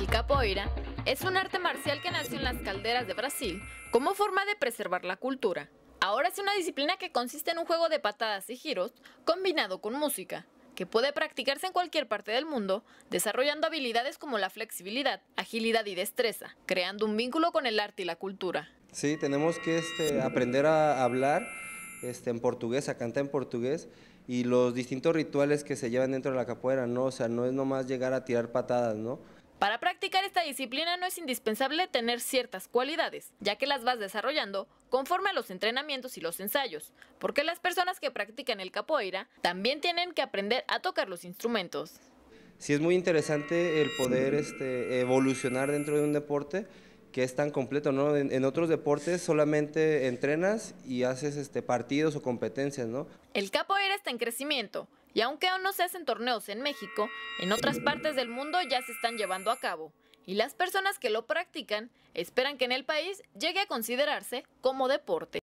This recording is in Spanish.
El capoeira es un arte marcial que nació en las calderas de Brasil como forma de preservar la cultura. Ahora es una disciplina que consiste en un juego de patadas y giros combinado con música, que puede practicarse en cualquier parte del mundo, desarrollando habilidades como la flexibilidad, agilidad y destreza, creando un vínculo con el arte y la cultura. Sí, tenemos que este, aprender a hablar este, en portugués, a cantar en portugués, y los distintos rituales que se llevan dentro de la capoeira, ¿no? O sea, no es nomás llegar a tirar patadas, ¿no? Para practicar esta disciplina no es indispensable tener ciertas cualidades, ya que las vas desarrollando conforme a los entrenamientos y los ensayos, porque las personas que practican el capoeira también tienen que aprender a tocar los instrumentos. Sí, es muy interesante el poder este, evolucionar dentro de un deporte que es tan completo, ¿no? En, en, otros deportes solamente entrenas y haces este, partidos o competencias, ¿no? El capoeira está en crecimiento y aunque aún no se hacen torneos en México, en otras partes del mundo ya se están llevando a cabo. Y las personas que lo practican esperan que en el país llegue a considerarse como deporte.